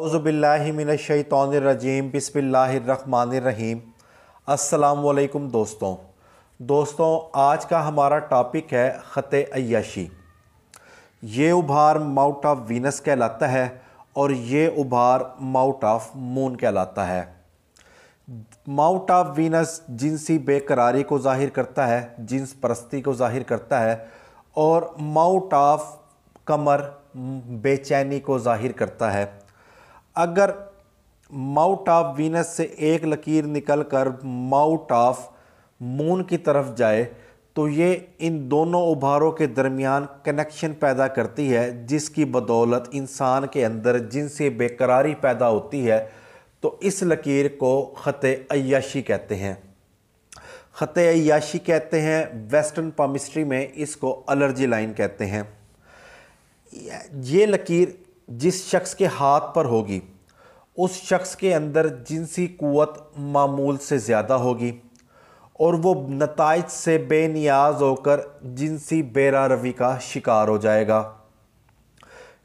अउज़बिल्लिमिनशैतरजीम बसमीम अल्लाम दोस्तों दोस्तों आज का हमारा टॉपिक है ख़त अयाशी ये उभार माउट ऑफ वीनस कहलाता है और ये उभार माउट ऑफ मून कहलाता है माउट ऑफ वीनस जिनसी बेकरारी को ज़ाहिर करता है जिन्स परस्ती को ज़ाहिर करता है और माउट ऑफ कमर बेचैनी को ज़ाहिर करता है अगर माउट ऑफ वीनस से एक लकीर निकल कर माउट ऑफ मून की तरफ जाए तो ये इन दोनों उभारों के दरमियान कनेक्शन पैदा करती है जिसकी बदौलत इंसान के अंदर जिनसे बेकरारी पैदा होती है तो इस लकीर को ख़त अयाशी कहते हैं ख़त अयाशी कहते हैं वेस्टर्न पामिस्ट्री में इसको अलर्जी लाइन कहते हैं ये लकीर जिस शख्स के हाथ पर होगी उस शख्स के अंदर जिनसी क़वत मामूल से ज़्यादा होगी और वो नतज से बेनियाज होकर जिनसी बेरा का शिकार हो जाएगा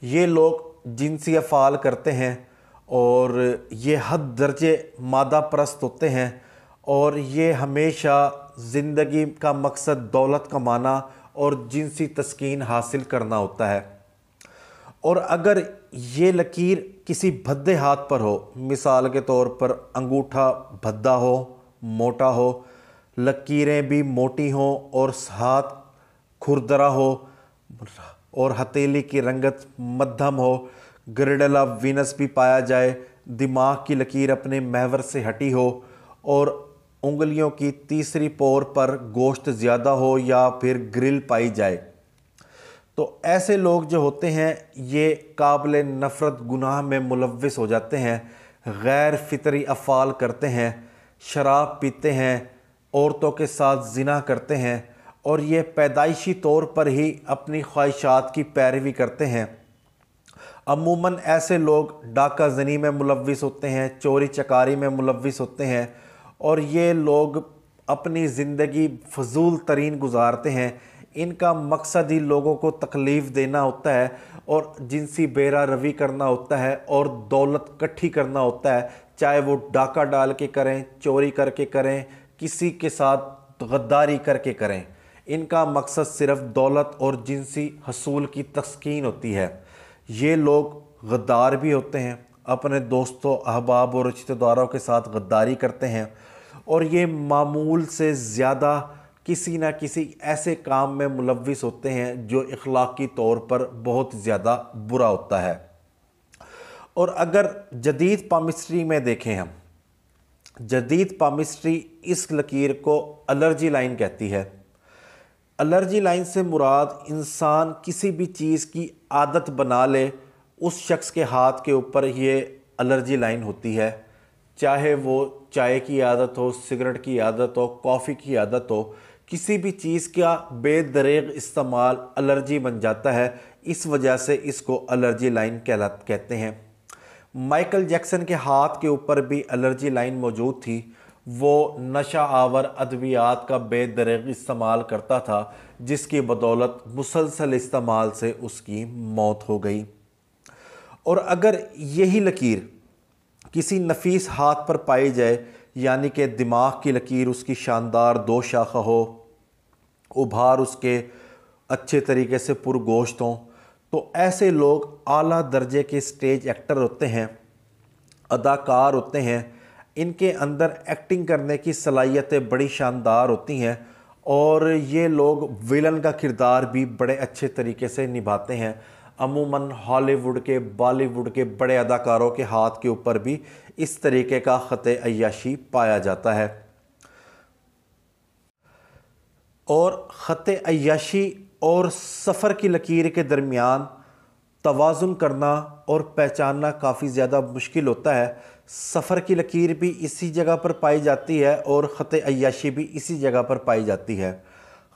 ये लोग जिनसी अफ़ाल करते हैं और ये हद दर्जे मादा परस्त होते हैं और ये हमेशा ज़िंदगी का मकसद दौलत कमाना और जिनसी तस्कीन हासिल करना होता है और अगर ये लकीर किसी भद्दे हाथ पर हो मिसाल के तौर पर अंगूठा भद्दा हो मोटा हो लकीरें भी मोटी हों और हाथ खुरदरा हो और हथेली की रंगत मध्यम हो ग्रिडल ऑफ वीनस भी पाया जाए दिमाग की लकीर अपने महवर से हटी हो और उंगलियों की तीसरी पोर पर गोश्त ज़्यादा हो या फिर ग्रिल पाई जाए तो ऐसे लोग जो होते हैं ये काबिल नफ़रत गुनाह में मुलविस हो जाते हैं गैर फितरी अफ़ाल करते हैं शराब पीते हैं औरतों के साथ जिना करते हैं और ये पैदाइशी तौर पर ही अपनी ख्वाहिशात की पैरवी करते हैं अमूमन ऐसे लोग डाका जनी में मुलविस होते हैं चोरी चकारी में मुलविस होते हैं और ये लोग अपनी ज़िंदगी फजूल तरीन गुजारते हैं इनका मकसद ही लोगों को तकलीफ़ देना होता है और जिनसी बेरा रवी करना होता है और दौलत इकट्ठी करना होता है चाहे वो डाका डाल के करें चोरी करके करें किसी के साथ गद्दारी करके करें इनका मकसद सिर्फ दौलत और जिनसी हसूल की तस्कीन होती है ये लोग गद्दार भी होते हैं अपने दोस्तों अहबाब और रिश्तेदारों के साथ गद्दारी करते हैं और ये मामूल से ज़्यादा किसी ना किसी ऐसे काम में मुलविस होते हैं जो इखलाकी तौर पर बहुत ज़्यादा बुरा होता है और अगर जदीद पामिस्ट्री में देखें हम जदीद पामिस्ट्री इस लकीर को अलर्जी लाइन कहती है अलर्जी लाइन से मुराद इंसान किसी भी चीज़ की आदत बना ले उस शख्स के हाथ के ऊपर ये अलर्जी लाइन होती है चाहे वो चाय की आदत हो सिगरेट की आदत हो कॉफ़ी की आदत हो किसी भी चीज़ का बेदरेग इस्तेमाल एलर्जी बन जाता है इस वजह से इसको एलर्जी लाइन कहला कहते हैं माइकल जैक्सन के हाथ के ऊपर भी एलर्जी लाइन मौजूद थी वो नशा आवर अद्वियात का बेदरेग इस्तेमाल करता था जिसकी बदौलत मुसलसल इस्तेमाल से उसकी मौत हो गई और अगर यही लकीर किसी नफीस हाथ पर पाई जाए यानी कि दिमाग की लकीर उसकी शानदार दो शाखा हो उभार उसके अच्छे तरीके से पुरगोश्त हों तो ऐसे लोग आला दर्जे के स्टेज एक्टर होते हैं अदाकार होते हैं इनके अंदर एक्टिंग करने की सलाहियतें बड़ी शानदार होती हैं और ये लोग विलन का किरदार भी बड़े अच्छे तरीके से निभाते हैं अमूमन हॉलीवुड के बॉलीवुड के बड़े अदाकारों के हाथ के ऊपर भी इस तरीके का ख़त अयाशी पाया जाता है और ख़त अयाशी और सफ़र की लकीर के दरमियान तोज़ुन करना और पहचानना काफ़ी ज़्यादा मुश्किल होता है सफ़र की लकीर भी इसी जगह पर पाई जाती है और ख़त अयाशी भी इसी जगह पर पाई जाती है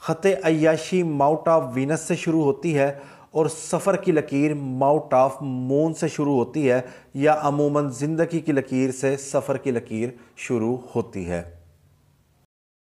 ख़त अयाशी माउट ऑफ वीनस से शुरू होती है और सफ़र की लकीर माउट ऑफ मून से शुरू होती है या अमूमन ज़िंदगी की लकीर से सफ़र की लकीर शुरू होती है